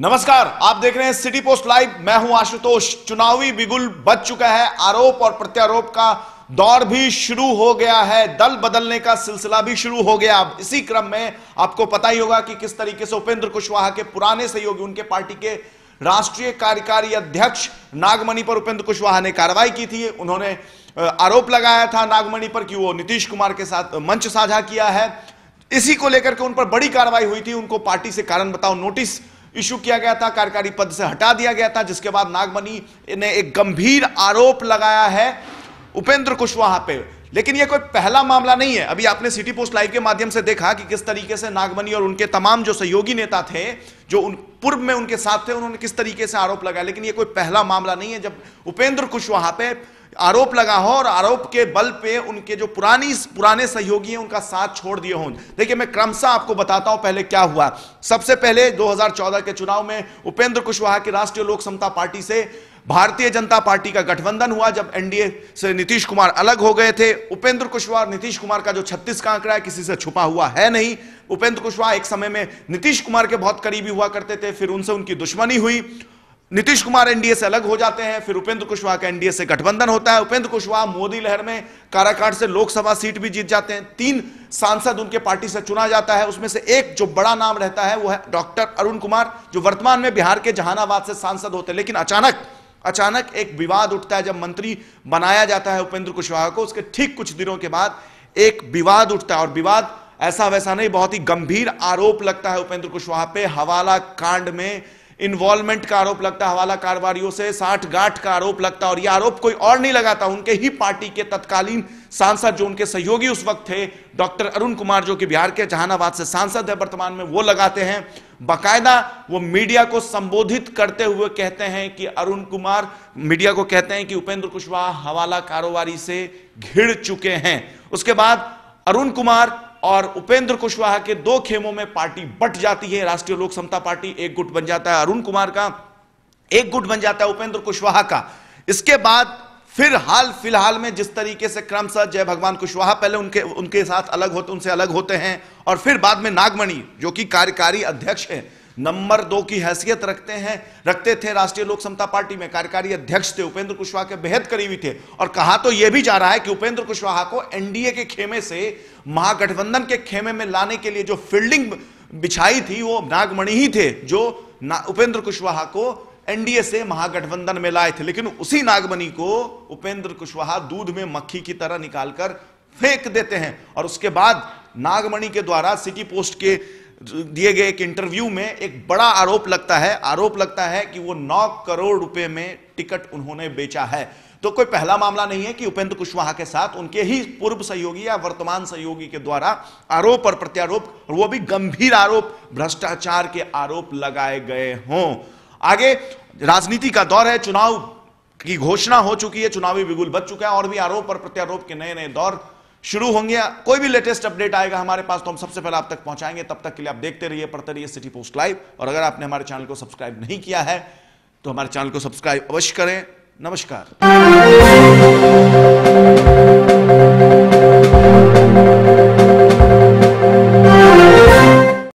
नमस्कार आप देख रहे हैं सिटी पोस्ट लाइव मैं हूं आशुतोष चुनावी बिगुल बच चुका है आरोप और प्रत्यारोप का दौर भी शुरू हो गया है दल बदलने का सिलसिला भी शुरू हो गया अब इसी क्रम में आपको पता ही होगा कि किस तरीके से उपेंद्र कुशवाहा के पुराने सहयोगी उनके पार्टी के राष्ट्रीय कार्यकारी अध्यक्ष नागमणि पर उपेंद्र कुशवाहा ने कार्रवाई की थी उन्होंने आरोप लगाया था नागमणि पर कि वो नीतीश कुमार के साथ मंच साझा किया है इसी को लेकर के उन पर बड़ी कार्रवाई हुई थी उनको पार्टी से कारण बताओ नोटिस इशू किया गया था कार्यकारी पद से हटा दिया गया था जिसके बाद नागमणि ने एक गंभीर आरोप लगाया है उपेंद्र कुशवाहा पे लेकिन यह कोई पहला मामला नहीं है अभी आपने सिटी पोस्ट लाइव के माध्यम से देखा कि किस तरीके से नागमणि और उनके तमाम जो सहयोगी नेता थे जो उन पूर्व में उनके साथ थे उन्होंने किस तरीके से आरोप लगाया लेकिन यह कोई पहला मामला नहीं है जब उपेंद्र कुशवाहा पे आरोप लगा हो और आरोप के बल पे उनके जो पुरानी पुराने सहयोगी हैं उनका साथ छोड़ दिए हों देखिए मैं क्रमशः आपको बताता हूं पहले क्या हुआ सबसे पहले 2014 के चुनाव में उपेंद्र कुशवाहा की राष्ट्रीय लोक समता पार्टी से भारतीय जनता पार्टी का गठबंधन हुआ जब एनडीए से नीतीश कुमार अलग हो गए थे उपेंद्र कुशवाहा नीतीश कुमार का जो छत्तीस का आंकड़ा है किसी से छुपा हुआ है नहीं उपेंद्र कुशवाहा एक समय में नीतीश कुमार के बहुत करीबी हुआ करते थे फिर उनसे उनकी दुश्मनी हुई नीतीश कुमार एनडीए से अलग हो जाते हैं फिर उपेंद्र कुशवाहा का एनडीए से गठबंधन होता है उपेंद्र कुशवाहा मोदी लहर में काराकाट से लोकसभा सीट भी जीत जाते हैं तीन सांसद उनके पार्टी से चुना जाता है उसमें से एक जो बड़ा नाम रहता है वो है डॉक्टर अरुण कुमार जो वर्तमान में बिहार के जहानाबाद से सांसद होते हैं लेकिन अचानक अचानक एक विवाद उठता है जब मंत्री बनाया जाता है उपेंद्र कुशवाहा को उसके ठीक कुछ दिनों के बाद एक विवाद उठता है और विवाद ऐसा वैसा नहीं बहुत ही गंभीर आरोप लगता है उपेंद्र कुशवाहा पे हवाला कांड में इन्वॉल्वमेंट का आरोप लगता हवाला कारोबारियों से साठ गांठ का आरोप लगता और यह आरोप कोई और नहीं लगाता उनके ही पार्टी के तत्कालीन सांसद जो उनके सहयोगी उस वक्त थे डॉक्टर अरुण कुमार जो कि बिहार के जहानाबाद से सांसद है वर्तमान में वो लगाते हैं बाकायदा वो मीडिया को संबोधित करते हुए कहते हैं कि अरुण कुमार मीडिया को कहते हैं कि उपेंद्र कुशवाहा हवाला कारोबारी से घिर चुके हैं उसके बाद अरुण कुमार और उपेंद्र कुशवाहा के दो खेमों में पार्टी बट जाती है राष्ट्रीय लोक समता पार्टी एक गुट बन जाता है अरुण कुमार का एक गुट बन जाता है उपेंद्र कुशवाहा का इसके बाद फिर हाल फिलहाल में जिस तरीके से क्रमशः जय भगवान कुशवाहा पहले उनके उनके साथ अलग होते उनसे अलग होते हैं और फिर बाद में नागमणि जो कि कार्यकारी अध्यक्ष हैं नंबर दो की हैसियत रखते हैं रखते थे राष्ट्रीय लोक समता पार्टी में कार्यकारी अध्यक्ष थे उपेंद्र कुशवाहा के बेहद करीबी थे और कहा तो यह भी जा रहा है कि उपेंद्र कुशवाहा को एनडीए के खेमे से महागठबंधन के खेमे में लाने के लिए जो फील्डिंग बिछाई थी वो नागमणि ही थे जो उपेंद्र कुशवाहा को एनडीए से महागठबंधन में लाए थे लेकिन उसी नागमणि को उपेंद्र कुशवाहा दूध में मक्खी की तरह निकालकर फेंक देते हैं और उसके बाद नागमणि के द्वारा सिटी पोस्ट के दिए गए एक इंटरव्यू में एक बड़ा आरोप लगता है आरोप लगता है कि वो नौ करोड़ रुपए में टिकट उन्होंने बेचा है तो कोई पहला मामला नहीं है कि उपेंद्र कुशवाहा के साथ उनके ही पूर्व सहयोगी या वर्तमान सहयोगी के द्वारा आरोप और प्रत्यारोप और वो भी गंभीर आरोप भ्रष्टाचार के आरोप लगाए गए हों आगे राजनीति का दौर है चुनाव की घोषणा हो चुकी है चुनावी बिगुल बच चुका है और भी आरोप और प्रत्यारोप के नए नए दौर शुरू होंगे कोई भी लेटेस्ट अपडेट आएगा हमारे पास तो हम सबसे पहले आप तक पहुंचाएंगे तब तक के लिए आप देखते रहिए पढ़ते रहिए सिटी पोस्ट लाइव और अगर आपने हमारे चैनल को सब्सक्राइब नहीं किया है तो हमारे चैनल को सब्सक्राइब अवश्य करें नमस्कार